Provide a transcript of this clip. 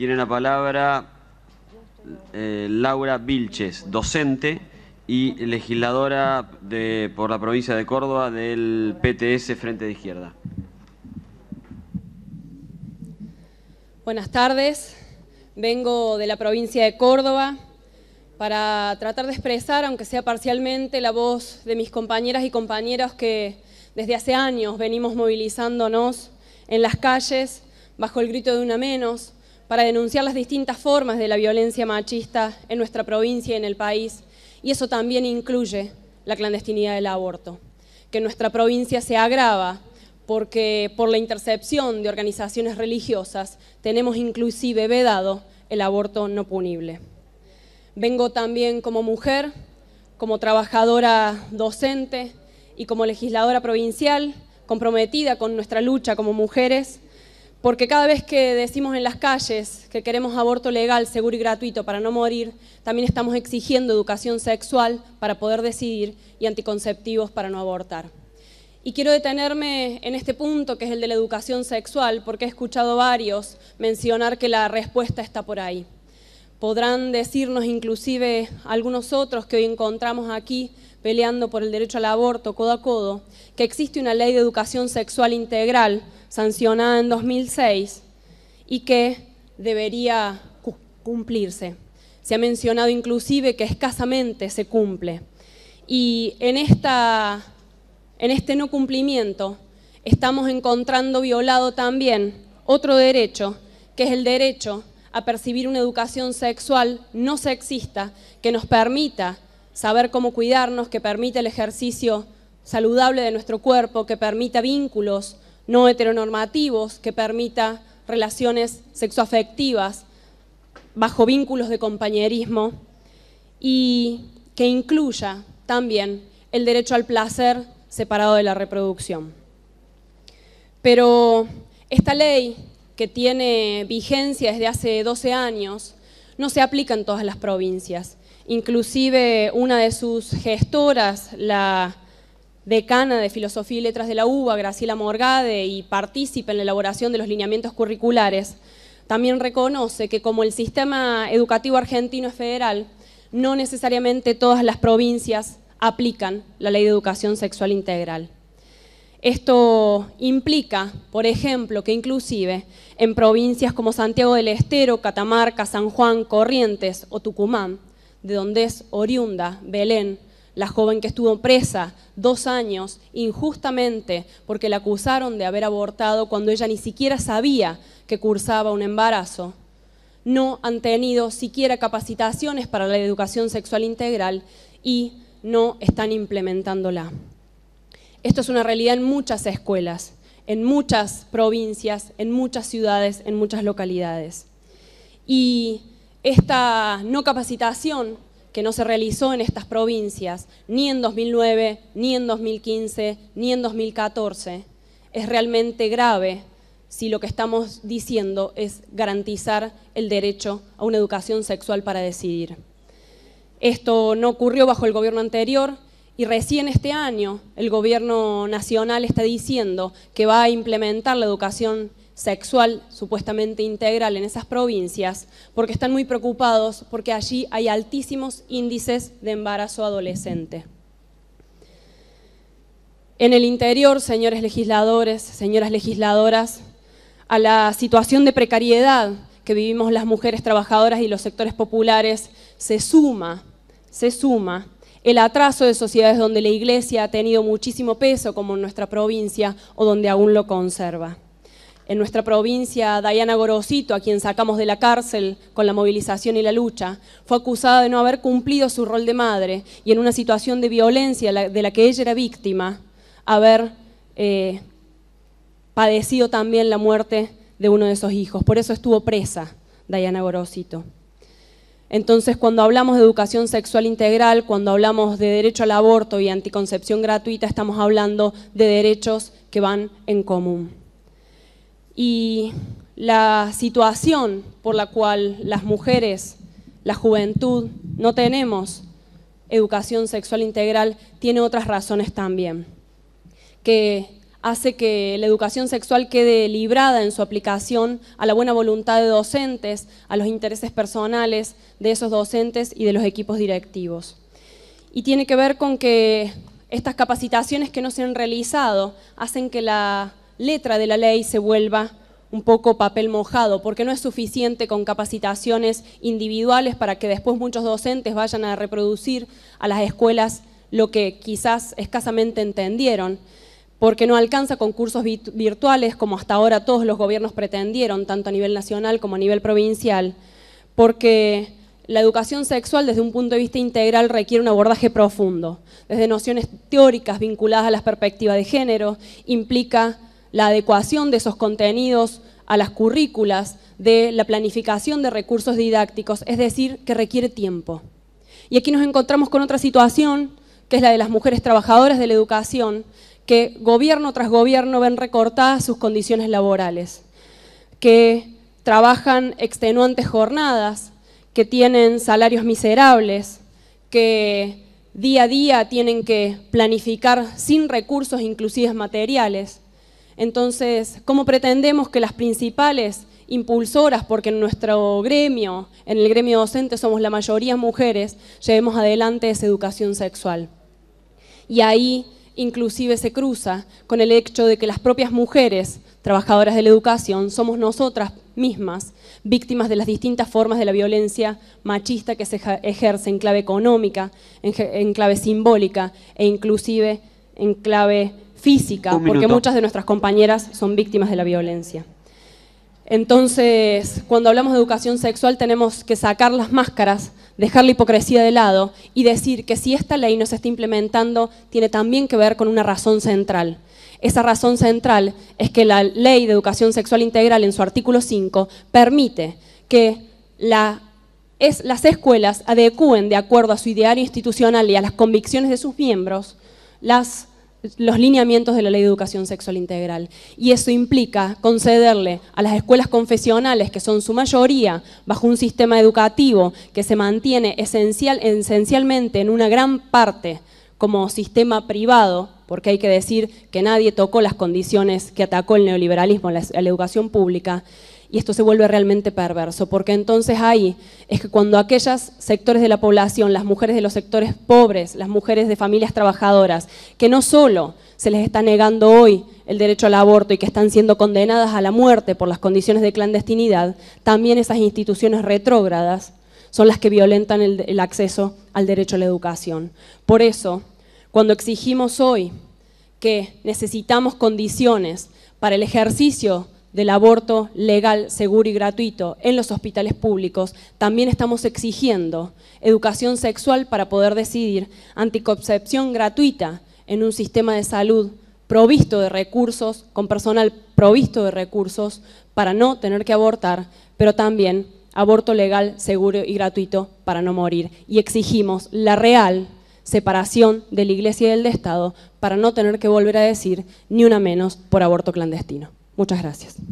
Tiene la palabra eh, Laura Vilches, docente y legisladora por la provincia de Córdoba del PTS Frente de Izquierda. Buenas tardes, vengo de la provincia de Córdoba para tratar de expresar, aunque sea parcialmente, la voz de mis compañeras y compañeros que desde hace años venimos movilizándonos en las calles bajo el grito de una menos, para denunciar las distintas formas de la violencia machista en nuestra provincia y en el país, y eso también incluye la clandestinidad del aborto, que en nuestra provincia se agrava porque por la intercepción de organizaciones religiosas tenemos inclusive vedado el aborto no punible. Vengo también como mujer, como trabajadora docente y como legisladora provincial comprometida con nuestra lucha como mujeres porque cada vez que decimos en las calles que queremos aborto legal, seguro y gratuito para no morir, también estamos exigiendo educación sexual para poder decidir y anticonceptivos para no abortar. Y quiero detenerme en este punto, que es el de la educación sexual, porque he escuchado varios mencionar que la respuesta está por ahí podrán decirnos inclusive algunos otros que hoy encontramos aquí peleando por el derecho al aborto codo a codo, que existe una ley de educación sexual integral sancionada en 2006 y que debería cumplirse. Se ha mencionado inclusive que escasamente se cumple. Y en, esta, en este no cumplimiento estamos encontrando violado también otro derecho, que es el derecho a percibir una educación sexual no sexista que nos permita saber cómo cuidarnos, que permita el ejercicio saludable de nuestro cuerpo, que permita vínculos no heteronormativos, que permita relaciones sexoafectivas bajo vínculos de compañerismo y que incluya también el derecho al placer separado de la reproducción. Pero esta ley que tiene vigencia desde hace 12 años, no se aplica en todas las provincias. Inclusive una de sus gestoras, la decana de Filosofía y Letras de la UBA, Graciela Morgade, y participa en la elaboración de los lineamientos curriculares, también reconoce que como el sistema educativo argentino es federal, no necesariamente todas las provincias aplican la ley de educación sexual integral. Esto implica, por ejemplo, que inclusive en provincias como Santiago del Estero, Catamarca, San Juan, Corrientes o Tucumán, de donde es oriunda Belén, la joven que estuvo presa dos años injustamente porque la acusaron de haber abortado cuando ella ni siquiera sabía que cursaba un embarazo, no han tenido siquiera capacitaciones para la educación sexual integral y no están implementándola. Esto es una realidad en muchas escuelas, en muchas provincias, en muchas ciudades, en muchas localidades. Y esta no capacitación que no se realizó en estas provincias, ni en 2009, ni en 2015, ni en 2014, es realmente grave si lo que estamos diciendo es garantizar el derecho a una educación sexual para decidir. Esto no ocurrió bajo el gobierno anterior y recién este año el gobierno nacional está diciendo que va a implementar la educación sexual supuestamente integral en esas provincias porque están muy preocupados porque allí hay altísimos índices de embarazo adolescente. En el interior, señores legisladores, señoras legisladoras, a la situación de precariedad que vivimos las mujeres trabajadoras y los sectores populares se suma, se suma el atraso de sociedades donde la iglesia ha tenido muchísimo peso, como en nuestra provincia, o donde aún lo conserva. En nuestra provincia, Diana Gorosito, a quien sacamos de la cárcel con la movilización y la lucha, fue acusada de no haber cumplido su rol de madre y en una situación de violencia de la que ella era víctima, haber eh, padecido también la muerte de uno de sus hijos. Por eso estuvo presa Dayana Gorosito. Entonces, cuando hablamos de educación sexual integral, cuando hablamos de derecho al aborto y anticoncepción gratuita, estamos hablando de derechos que van en común. Y la situación por la cual las mujeres, la juventud, no tenemos educación sexual integral tiene otras razones también, que hace que la educación sexual quede librada en su aplicación a la buena voluntad de docentes, a los intereses personales de esos docentes y de los equipos directivos. Y tiene que ver con que estas capacitaciones que no se han realizado hacen que la letra de la ley se vuelva un poco papel mojado, porque no es suficiente con capacitaciones individuales para que después muchos docentes vayan a reproducir a las escuelas lo que quizás escasamente entendieron porque no alcanza con cursos virtuales como hasta ahora todos los gobiernos pretendieron, tanto a nivel nacional como a nivel provincial, porque la educación sexual desde un punto de vista integral requiere un abordaje profundo, desde nociones teóricas vinculadas a las perspectivas de género, implica la adecuación de esos contenidos a las currículas, de la planificación de recursos didácticos, es decir, que requiere tiempo. Y aquí nos encontramos con otra situación, que es la de las mujeres trabajadoras de la educación, que gobierno tras gobierno ven recortadas sus condiciones laborales, que trabajan extenuantes jornadas, que tienen salarios miserables, que día a día tienen que planificar sin recursos, inclusive materiales. Entonces, ¿cómo pretendemos que las principales impulsoras, porque en nuestro gremio, en el gremio docente somos la mayoría mujeres, llevemos adelante esa educación sexual? Y ahí inclusive se cruza con el hecho de que las propias mujeres, trabajadoras de la educación, somos nosotras mismas víctimas de las distintas formas de la violencia machista que se ejerce en clave económica, en, clave simbólica e inclusive en clave física, porque muchas de nuestras compañeras son víctimas de la violencia. Entonces, cuando hablamos de educación sexual tenemos que sacar las máscaras, dejar la hipocresía de lado y decir que si esta ley no se está implementando, tiene también que ver con una razón central. Esa razón central es que la ley de educación sexual integral en su artículo 5 permite que las escuelas adecúen de acuerdo a su ideario institucional y a las convicciones de sus miembros las los lineamientos de la Ley de Educación Sexual Integral. Y eso implica concederle a las escuelas confesionales, que son su mayoría, bajo un sistema educativo que se mantiene esencial, esencialmente en una gran parte como sistema privado, porque hay que decir que nadie tocó las condiciones que atacó el neoliberalismo la educación pública, y esto se vuelve realmente perverso, porque entonces ahí es que cuando aquellos sectores de la población, las mujeres de los sectores pobres, las mujeres de familias trabajadoras, que no solo se les está negando hoy el derecho al aborto y que están siendo condenadas a la muerte por las condiciones de clandestinidad, también esas instituciones retrógradas son las que violentan el, el acceso al derecho a la educación. Por eso, cuando exigimos hoy que necesitamos condiciones para el ejercicio del aborto legal, seguro y gratuito en los hospitales públicos, también estamos exigiendo educación sexual para poder decidir, anticoncepción gratuita en un sistema de salud provisto de recursos, con personal provisto de recursos para no tener que abortar, pero también aborto legal, seguro y gratuito para no morir. Y exigimos la real separación de la Iglesia y del Estado para no tener que volver a decir ni una menos por aborto clandestino. Muchas gracias.